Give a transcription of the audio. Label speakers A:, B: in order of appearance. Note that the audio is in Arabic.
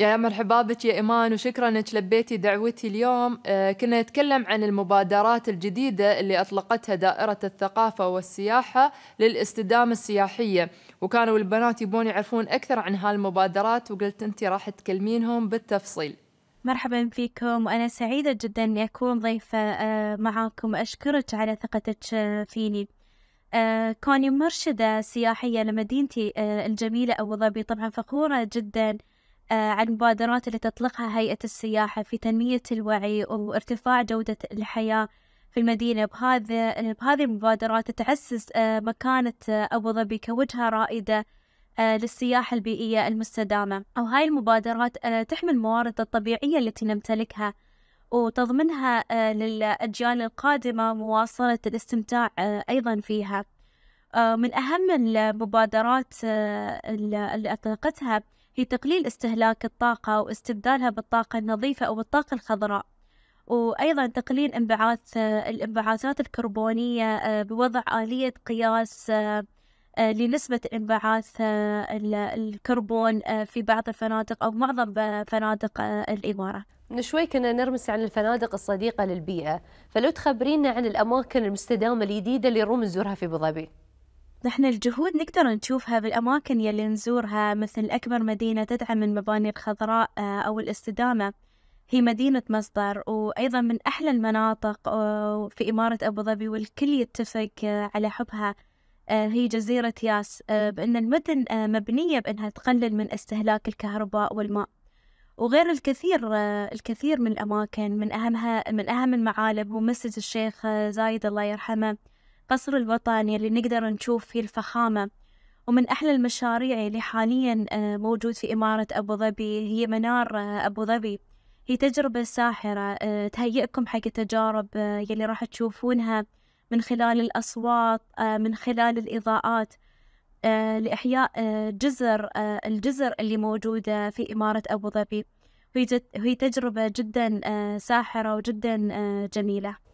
A: يا مرحبا بك يا إيمان وشكرا انك لبيتي دعوتي اليوم آه، كنا نتكلم عن المبادرات الجديدة اللي أطلقتها دائرة الثقافة والسياحة للاستدامة السياحية وكانوا البنات يبون يعرفون أكثر عن هالمبادرات وقلت أنت راح تكلمينهم بالتفصيل مرحبا فيكم وأنا سعيدة جدا أني أكون ضيفة
B: آه، معاكم أشكرك على ثقتك آه، فيني كوني مرشدة سياحية لمدينتي الجميلة أبو ظبي طبعا فخورة جدا آه، عن المبادرات اللي تطلقها هيئة السياحة في تنمية الوعي وارتفاع جودة الحياة في المدينة بهذا بهذه المبادرات تعزز آه، مكانة آه، أبو ظبي كوجهة رائدة للسياحة البيئية المستدامة أو هاي المبادرات تحمل الموارد الطبيعية التي نمتلكها وتضمنها للأجيال القادمة مواصلة الاستمتاع أيضا فيها آه، من أهم المبادرات آه، اللي أطلقتها هي تقليل استهلاك الطاقة واستبدالها بالطاقة النظيفة أو الطاقة الخضراء وأيضا تقليل انبعاث آه، الانبعاثات الكربونية بوضع آلية قياس لنسبة انبعاث الكربون في بعض الفنادق أو معظم فنادق الإمارة من شوي كنا نرمس عن الفنادق الصديقة للبيئة فلو تخبرينا عن الأماكن المستدامة الجديدة اللي نروم نزورها في أبو نحن الجهود نقدر نشوفها بالأماكن يلي نزورها مثل أكبر مدينة تدعم المباني الخضراء آه، أو الاستدامة هي مدينة مصدر وأيضا من أحلى المناطق آه، في إمارة أبوظبي والكل يتفق آه، على حبها هي جزيرة ياس بأن المدن مبنية بأنها تقلل من استهلاك الكهرباء والماء وغير الكثير الكثير من الأماكن من أهمها من أهم المعالم هو مسجد الشيخ زايد الله يرحمه القصر الوطني اللي نقدر نشوف فيه الفخامة ومن أحلى المشاريع اللي حاليا آه، موجود في إمارة أبو ظبي هي منار آه، أبو ظبي هي تجربة ساحرة آه، تهيئكم حق التجارب يلي راح تشوفونها من خلال الأصوات من خلال الإضاءات لإحياء جزر الجزر اللي موجودة في إمارة أبو ظبي وهي تجربة جدا ساحرة وجدا جميلة